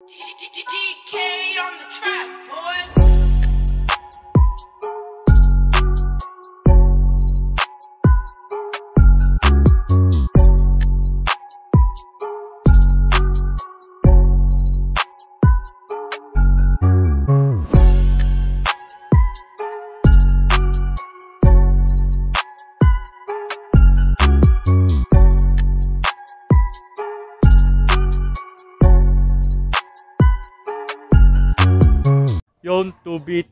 DK on the track, boy. b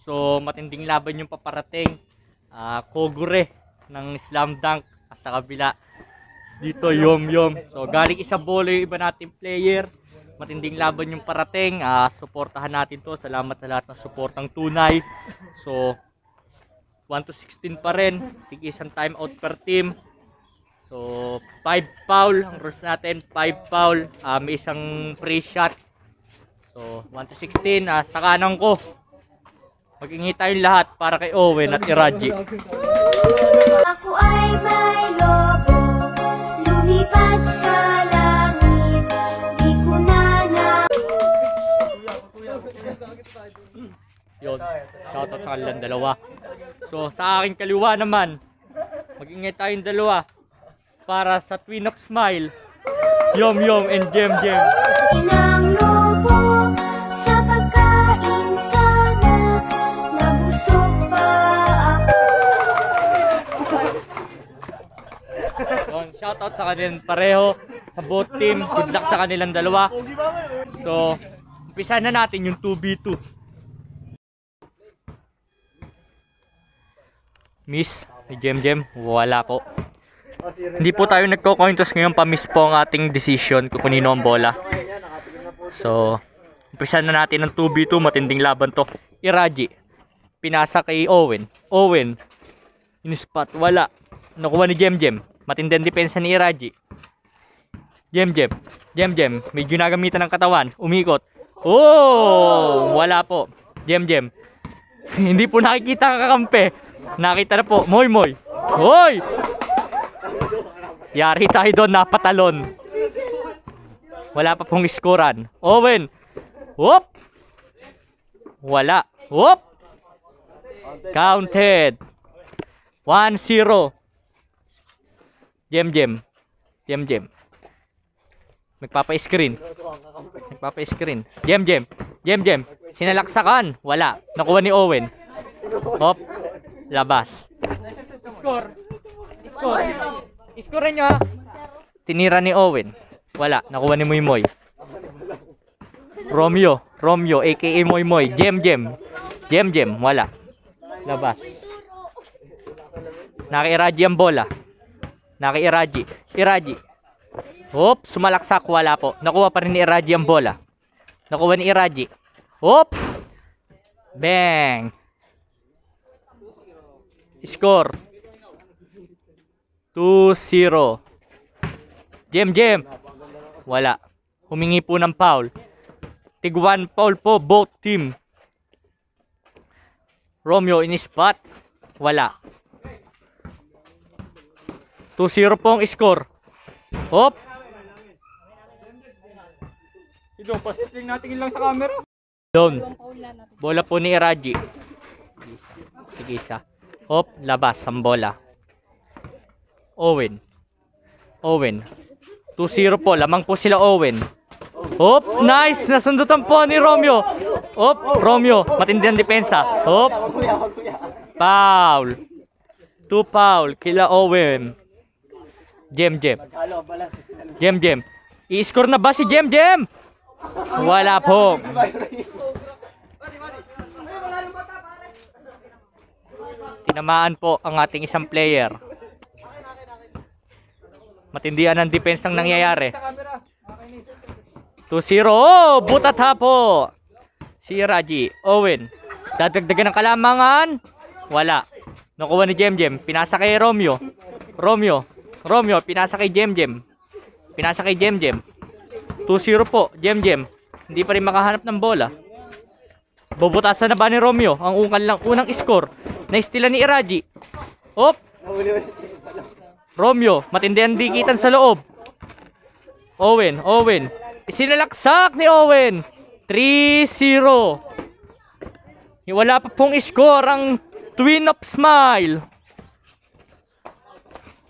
so matinding laban yung paparating uh, Kogure ng slam dunk sa kabila dito Yom Yom so galing isa bolo yung iba nating player matinding laban yung parating uh, suportahan natin to salamat sa lahat ng suportang tunay so 1 to 16 pa rin tig isang timeout per team so 5 foul ang rules natin 5 foul uh, may isang free shot So, 1 to 16 ah, sa kanan ko. mag Magingi tayong lahat para kay Owen at Iraji. Ako ay may lobo, lumipad sa langit, di ko na na... Yun, shoutout sa kanilang dalawa. So, sa aking kaliwa naman, mag magingay tayong dalawa para sa Twin of Smile, Yom Yom and Jem Jem. Inang Shoutout sa kanilang pareho, sa both team. Good luck sa kanilang dalawa. So, umpisa na natin yung 2v2. Miss, may Jem wala po. Hindi po tayo nagko-coin toss ngayon, miss po ang ating decision kung kunino ang bola. So, umpisa na natin ng 2v2, matinding laban to. Iraji, pinasa kay Owen. Owen, in spot, wala. Nakuha ni Jem Jem. Matindang depensa ni Iraji. Jem Jem. Jem Jem. May ginagamitan ng katawan. Umikot. Oh! Wala po. Jem Jem. Hindi po nakikita ang kakampi. Nakita na po. Moy Moy. Hoy! Yari tayo doon. Napatalon. Wala pa pong iskoran. Owen. Whoop! Wala. Whoop! Counted. 1-0. Jem Jem. Jem Jem. Nagpapa-screen. Nagpapa-screen. Jem Jem. Jem Jem. Sinalaksakan. Wala. Nakuha ni Owen. Hop. Labas. Score. Score. Score nyo. Tinira ni Owen. Wala. Nakuha ni Moy Moy. Romeo. Romeo aka Moy Moy. Jem Jem. Jem Jem. Wala. Labas. Nakiradyo ang bola. Naki-Iraji. Iraji. Hop, sumalaksak. Wala po. Nakuha pa rin ni Iraji ang bola. Nakuha ni Iraji. Hop! Bang! Score. 2-0. Jem, Jem. Wala. Humingi po ng foul. Tiguan foul po both team. Romeo in spot. Wala. 2-0 po ang score. Hop! Ito, pasitling natin lang sa camera. Down. Bola po ni Iraji. Tigisa. Hop, labas ang bola. Owen. Owen. 2-0 po. Lamang po sila Owen. Hop, nice. Nasundutan po ni Romeo. Hop, Romeo. Matindi ang depensa. Hop. Foul. Two foul. Kila Owen. Jem Jem. Jem Jem. I-score na ba si Jem Jem? Wala po. Tinamaan po ang ating isang player. Matindihan ang defense ng nangyayari. 2-0. Oh, butat ha po. Si Raji. Owen. Dadagdagan ng kalamangan. Wala. Nakuha ni Jem Jem. Pinasa kay Romeo. Romeo. Romeo, pinasa kay Jemjem. Pinasa kay Jemjem. 2-0 po, Jemjem. Hindi pa rin makahanap ng bola. Bubutasan na ba ni Romeo? Ang unang lang unang score. na Naistila ni Iraji. Op! Romeo, matindi ang dikitan sa loob. Owen, Owen. Sinalaksak ni Owen. 3-0. Wala pa pong score ang Twin of Smile.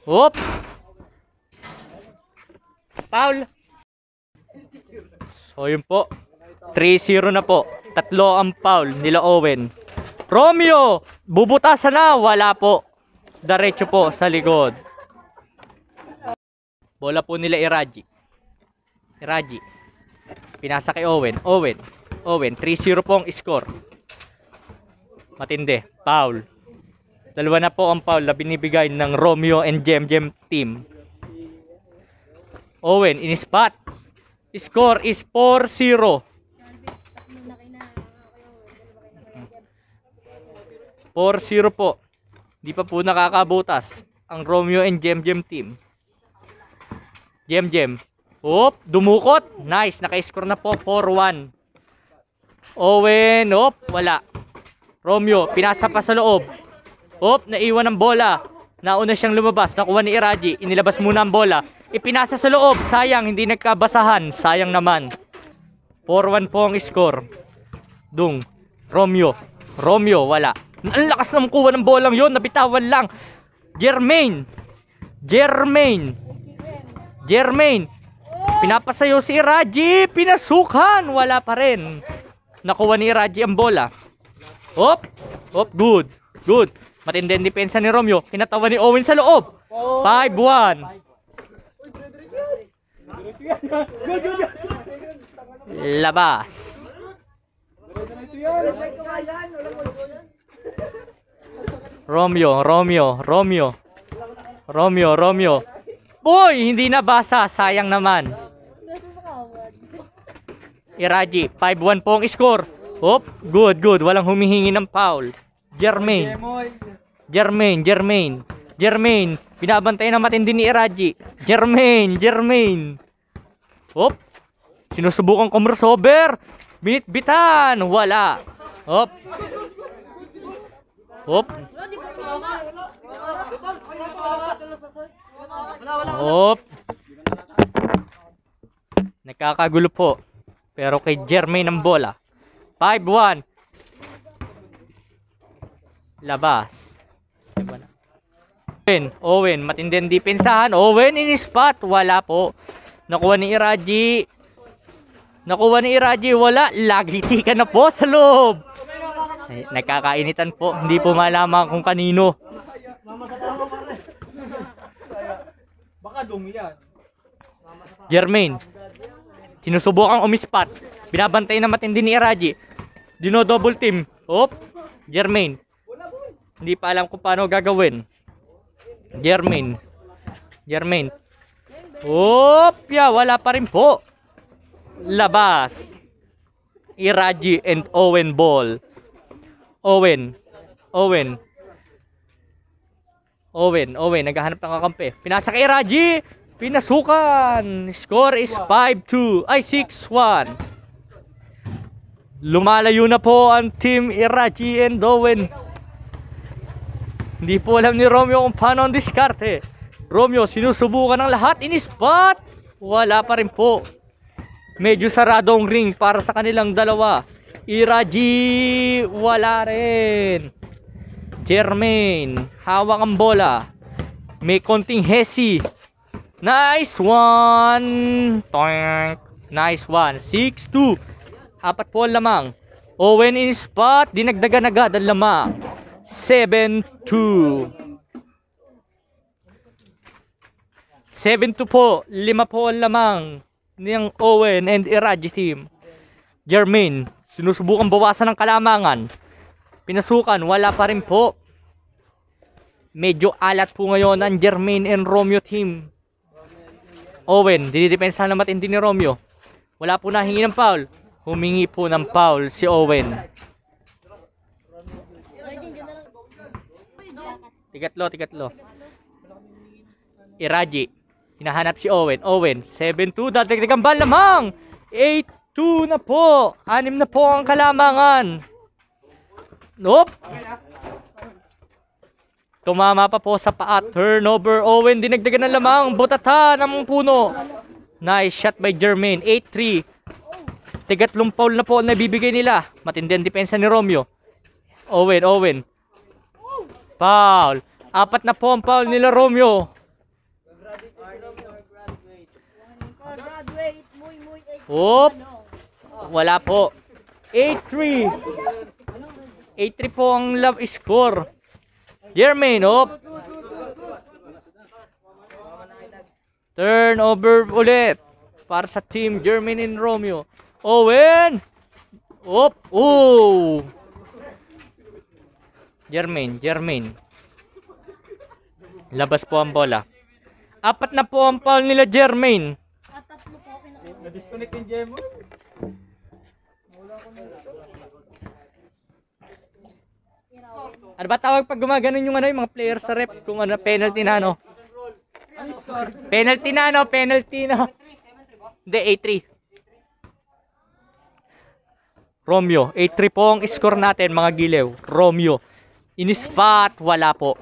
Hop! Paul! So, yun po. 3-0 na po. Tatlo ang Paul nila Owen. Romeo! Bubutasan na! Wala po. Diretso po sa ligod. Bola po nila Iraji. Iraji. Pinasa kay Owen. Owen. Owen. 3-0 po ang score. Matindi. Paul. Dalawa na po ang foul na binibigay ng Romeo and Jemjem team. Owen in spot. Score is 4-0. 4-0 po. Hindi pa po nakakabutas ang Romeo and Jemjem team. Jemjem. Hop, dumukot. Nice, naka-score na po 4-1. Owen, hop, wala. Romeo, pinasa pa sa loob. Op, naiwan ang bola. Nauna siyang lumabas. Nakuha ni Iraji. Inilabas muna ang bola. Ipinasa sa loob. Sayang, hindi nagkabasahan. Sayang naman. 4-1 po ang score. Dung. Romeo. Romeo, wala. Ang lakas ng makuha ng bolang yon Nabitawan lang. Jermaine. Jermaine. Germain. Pinapasayo si Iraji. Pinasukan. Wala pa rin. Nakuha ni Iraji ang bola. Op. Op. Good. Good. Matindi depensa ni Romeo. Pinatawan ni Owen sa loob. 5-1. Labas. Romeo, Romeo, Romeo. Romeo, Romeo. Boy, hindi nabasa. Sayang naman. Iraji, 5-1 po ang score. Hop, good, good. Walang humihingi ng foul. Jermaine. Jermaine, Jermaine. Jermaine, binabantay na matindi ni Iraji. Jermaine, Jermaine. Hop. Sinusubukan ko crossover. Binitbitan, wala. Hop. Hop. Hop. Nakakagulo po. Pero kay Jermaine ang bola. 5-1 labas. Diba na? Owen, Owen, matindin depensahan. Owen in spot, wala po. Nakuha ni Iraji. Nakuha ni Iraji, wala. Lagiti ka na po sa loob. Ay, nagkakainitan po. Hindi po malaman kung kanino. Baka dumi yan. Jermaine. Sinusubukang umispat. Binabantay na matindi ni Iraji. Dino double team. Op. Jermaine. Hindi pa alam kung paano gagawin. Jermaine. Jermaine. Opya, wala pa rin po. Labas. Iraji and Owen Ball. Owen. Owen. Owen, Owen, naghahanap ng kakampi. Pinasa kay Iraji. Pinasukan. Score is 5-2. Ay, 6-1. Lumalayo na po ang team Iraji and Owen. Hindi po alam ni Romeo kung paano ang diskarte. Romeo, sinusubukan ng lahat in spot. Wala pa rin po. Medyo saradong ring para sa kanilang dalawa. Iraji, wala rin. Jermaine, hawak ang bola. May konting hesi. Nice one. Toink. Nice one. 6-2. Apat po ang lamang. Owen in spot. Dinagdagan agad ang lamang. 7-2. 7 po. Lima po lamang ng Owen and Iraji team. Jermaine, sinusubukan bawasan ng kalamangan. Pinasukan, wala pa rin po. Medyo alat po ngayon ang Jermaine and Romeo team. Owen, dinidepensa na matindi ni Romeo. Wala po nahingi ng foul. Humingi po ng foul si Owen. Tigatlo, tigatlo. Iraji. Hinahanap si Owen. Owen, 7-2. Dagdag ang bal lamang. 8-2 na po. Anim na po ang kalamangan. Nope. Tumama pa po sa paat. Turnover. Owen, dinagdagan na lamang. Butata ng puno. Nice shot by Jermaine. 8-3. Tigatlong foul na po na bibigay nila. Matindi ang depensa ni Romeo. Owen, Owen. Paul. Apat na po ang foul nila Romeo. Oop. Wala po. 8-3. 8-3 po ang love score. Jermaine, oop. Turnover ulit para sa team Jermaine and Romeo. Owen. Oop. Ooh. Jermaine, Jermaine. Labas po ang bola. Apat na po ang foul nila, Jermaine. Tatlo po ako Na-disconnect yung Jemo. Wala ko na. Ano ba tawag pag gumaganon yung ano yung mga player sa ref kung ano penalty na ano? Penalty na ano, penalty na. Hindi, 8-3. Romeo, 8-3 po ang score natin mga gilew. Romeo. In-spot, wala po.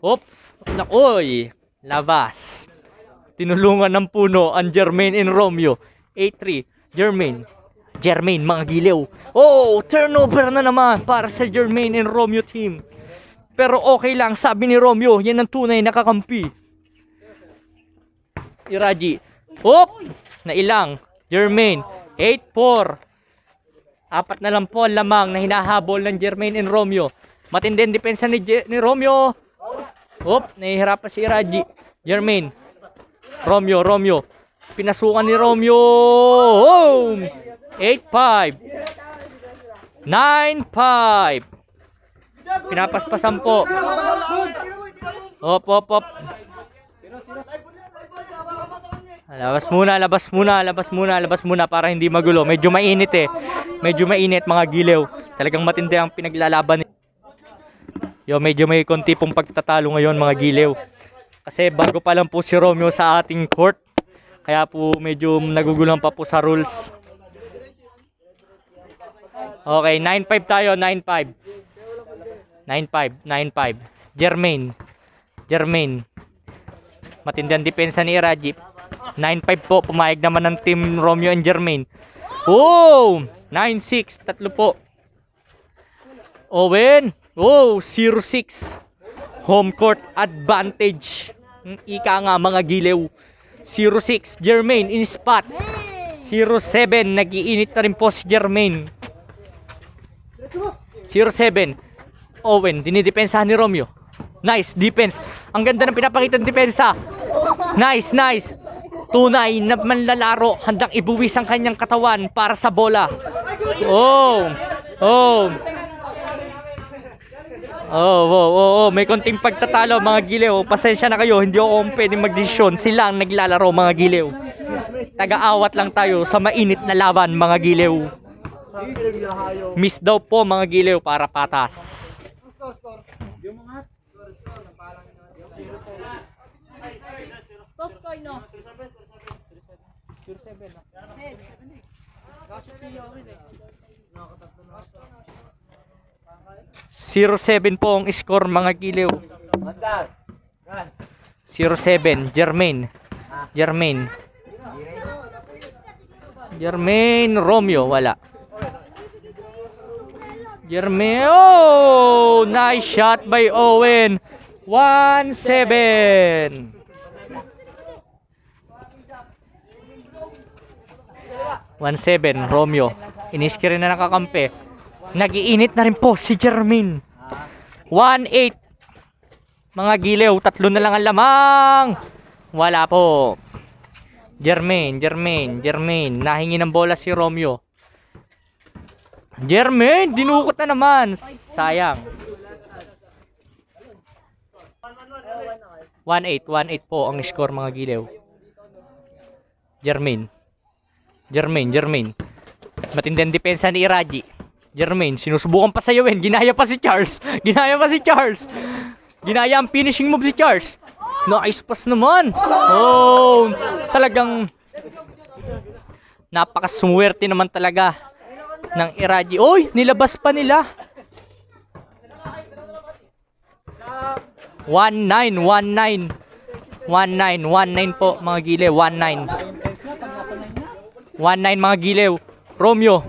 Op, nakoy, labas. Tinulungan ng puno ang Jermaine and Romeo. 8-3, Jermaine. Jermaine, mga giliw. Oh, turnover na naman para sa Jermaine and Romeo team. Pero okay lang, sabi ni Romeo, yan ang tunay nakakampi. Iraji. Op! Nailang. Jermaine. 8-4. Apat na lang po lamang na hinahabol ng Jermaine and Romeo. Matindi ang depensa ni, ni Romeo. Hop, nahihirapan si Raji. Jermaine. Romeo, Romeo. Pinasukan ni Romeo. Home! 8-5. 9-5. Pinapaspasan po. Hop, hop, hop. Labas muna, labas muna, labas muna, labas muna para hindi magulo. Medyo mainit eh. Medyo mainit mga gilew. Talagang matindi ang pinaglalaban. ni... Yo, medyo may konti pong pagtatalo ngayon mga giliw. Kasi bago pa lang po si Romeo sa ating court. Kaya po medyo nagugulang pa po sa rules. Okay, 9-5 tayo, 9-5. 9-5, 9-5. Jermaine. Jermaine. Matindang depensa ni Rajip. 9-5 po, pumayag naman ng team Romeo and Jermaine. Oh! 9-6, tatlo po. Owen! Wow, 0-6. Home court advantage. Hmm, ika nga mga gilew. 0-6, Jermaine in spot. 0-7, nagiinit na rin po si Jermaine. 0-7, Owen, dinidepensahan ni Romeo. Nice, defense. Ang ganda ng pinapakita ng depensa. Nice, nice. Tunay na manlalaro, handang ibuwis ang kanyang katawan para sa bola. Oh, oh. Oh, oh, oh, oh, may konting pagtatalo mga giliw. Pasensya na kayo, hindi ako pwedeng magdesisyon. Sila ang naglalaro mga giliw. Tagaawat lang tayo sa mainit na laban mga giliw. Miss daw po mga giliw para patas. Toskoy no. 07 na. 07 na. Kasi si Yorin eh. Nakakatatlo na. 07 po ang score mga giliw. 07 Jermaine. Jermaine. Jermaine Romeo, wala. Jermaine, oh! Nice shot by Owen. 1-7. One seven, Romeo. Iniskirin na nakakampi. Nagiinit na rin po si Jermin. 1-8. Mga gilew, tatlo na lang ang lamang. Wala po. Jermaine, Jermaine, Jermaine. Nahingi ng bola si Romeo. Jermaine, dinukot na naman. Sayang. 1-8, 1-8 po ang score mga gilew. Jermaine. Jermaine, Jermaine. Matindang depensa ni Iraji. Jermaine, sinusubukan pa sayawin. Ginaya pa si Charles. Ginaya pa si Charles. Ginaya ang finishing move si Charles. Nice pass naman. Oh, talagang napakaswerte naman talaga ng Iraji. Oy, nilabas pa nila. 1-9, 1-9. 1-9, 1-9 po mga gile, 1-9. 1-9 mga gile. Romeo,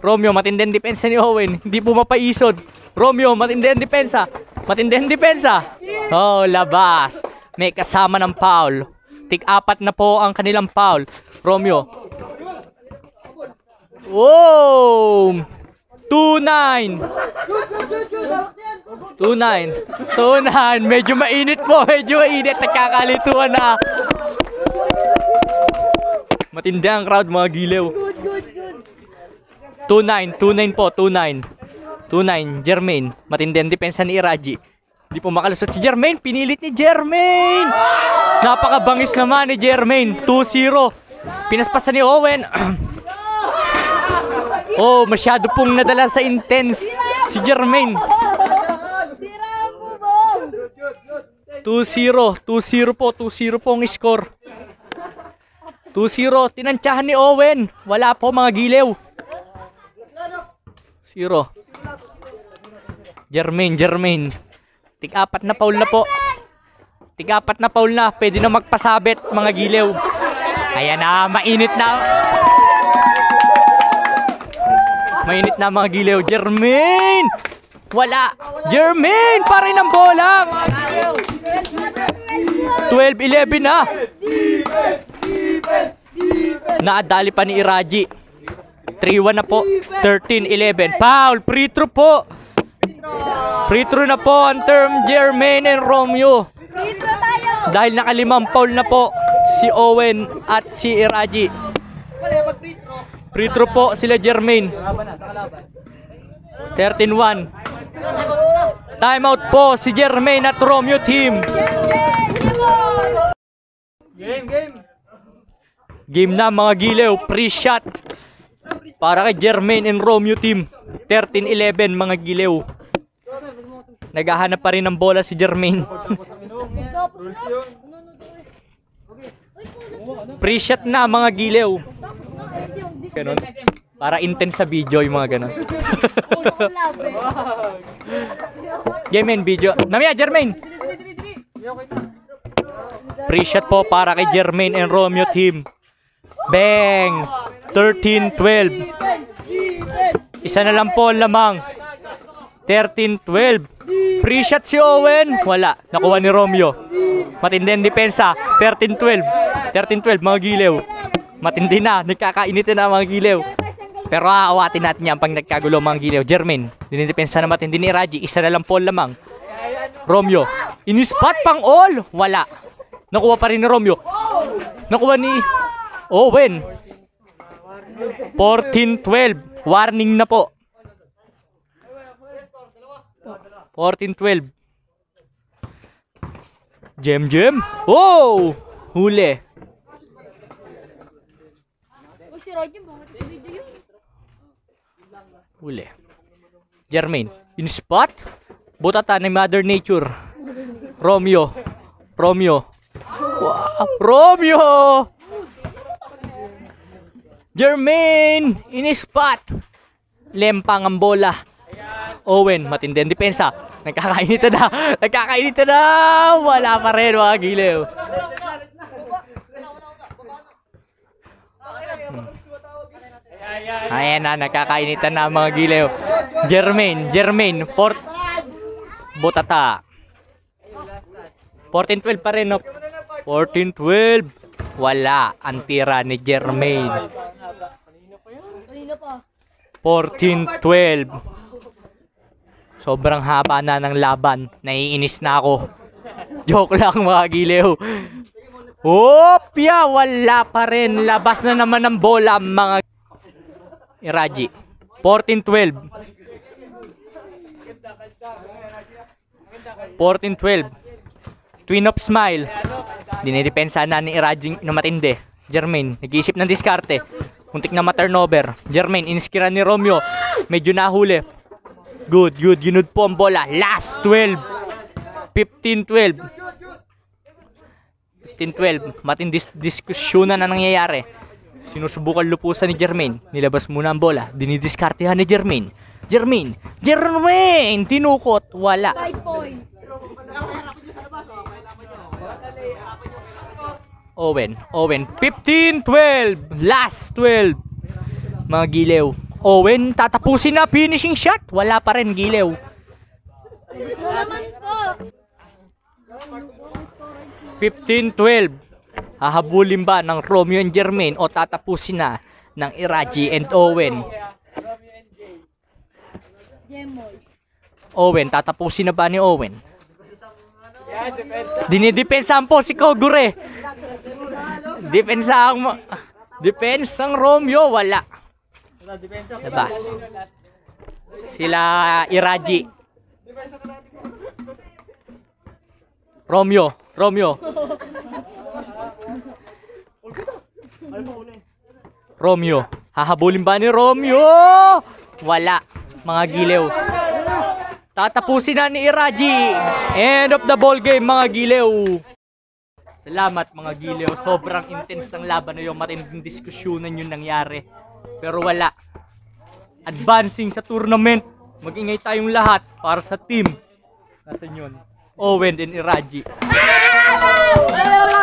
Romeo, matindi ang depensa ni Owen. Hindi po mapaisod. Romeo, matindi ang depensa. Matindi ang depensa. Oh, labas. May kasama ng foul. Tig-apat na po ang kanilang foul. Romeo. Wow! 2-9. 2-9. Medyo mainit po. Medyo mainit. Nagkakalituan na. Matindi ang crowd mga gilew. 2-9, 2-9 po, 2-9. 2-9, Jermaine. Matindi ang depensa ni Iraji. Hindi po makalusot si Jermaine. Pinilit ni Jermaine! Napakabangis naman ni Jermaine. 2-0. Pinaspasan ni Owen. oh, masyado pong nadala sa intense si Jermaine. 2-0, 2-0 po, 2-0 po score. 2-0, tinantsahan ni Owen. Wala po mga gilew. Zero. Jermaine, Jermaine. Tig-apat na foul na po. Tig-apat na foul na. Pwede na magpasabit, mga gilew. Ayan na, mainit na. Mainit na mga gilew. Jermaine! Wala. Jermaine, pa rin ng bola. 12-11 na. Naadali pa ni Iraji. 3-1 na po. 13-11. Foul. Free throw po. Free throw na po ang term Jermaine and Romeo. Dahil nakalimang foul na po si Owen at si Iraji. Free throw po sila Jermaine. 13-1. Timeout po si Jermaine at Romeo team. Game, game. Game na mga gilew. pre shot. Para kay Jermaine and Romeo team. 13-11 mga gilew. Naghahanap pa rin ng bola si Jermaine. pre shot na mga gilew. Ganun. Para intense sa video yung mga ganun. Jermaine video. Namia Jermaine. pre shot po para kay Jermaine and Romeo team. Bang! 13, 12. Isa na lang po lamang. 13, 12. Free shot si Owen. Wala. Nakuha ni Romeo. Matindi ang depensa. 13, 12. 13, 12. Mga gilew. Matindi na. Nagkakainitin na mga gilew. Pero aawatin natin yan pang nagkagulo mga gilew. Jermaine, dinidepensa na matindi ni Raji. Isa na lang po lamang. Romeo, inispat pang all. Wala. Nakuha pa rin ni Romeo. Nakuha ni Owen. 1412. Warning na po. 1412. Gem gem. Oh! Huli. Si Roger, video yun. Huli. Jermaine, in spot? Butata ni Mother Nature. Romeo. Romeo. Wow. Romeo! Jermaine! in his spot. Lempang ang bola. Owen, matindi ang depensa. Nagkakainita na. Nagkakainita na. Wala pa rin mga giliw. Hmm. Ayan na, nagkakainita na mga giliw. Jermaine, Jermaine, Port... Botata. 14-12 pa rin, no? 14-12. Wala ang tira ni Jermaine. 14-12. Sobrang haba na ng laban. Naiinis na ako. Joke lang mga giliw. Opya! Wala pa rin. Labas na naman ng bola mga... Iraji. 14-12. 14-12. Twin of Smile. Dinidepensa na ni Irajing na matindi. Jermaine, nag-iisip ng diskarte. Muntik na ma-turnover. Jermaine, iniskira ni Romeo. Medyo nahuli. Good, good. Ginod po ang bola. Last 12. 15-12. 15-12. Matindi diskusyonan na nangyayari. Sinusubukan lupusan ni Jermaine. Nilabas muna ang bola. Dinidiskartehan ni Jermaine. Jermaine! Jermaine! Tinukot. Wala. 5 points. Owen. Owen. 15, 12. Last 12. Mga gilew. Owen, tatapusin na. Finishing shot. Wala pa rin gilew. naman 15-12. Hahabulin ba ng Romeo and Jermaine o tatapusin na ng Iraji and Owen? Owen, tatapusin na ba ni Owen? Dinidepensa po si Kogure. Depensa ang Depensa ang Romeo wala. Labas. Sila Iraji. Romeo, Romeo. Romeo. Hahabulin ba ni Romeo? Wala. Mga gilew. Tatapusin na ni Iraji. End of the ball game mga Gileo. Salamat mga Gileo. Sobrang intense ng laban na yun. Matinding diskusyonan yung nangyari. Pero wala. Advancing sa tournament. Mag-ingay tayong lahat para sa team. Nasaan yun? Owen and Iraji. Ah!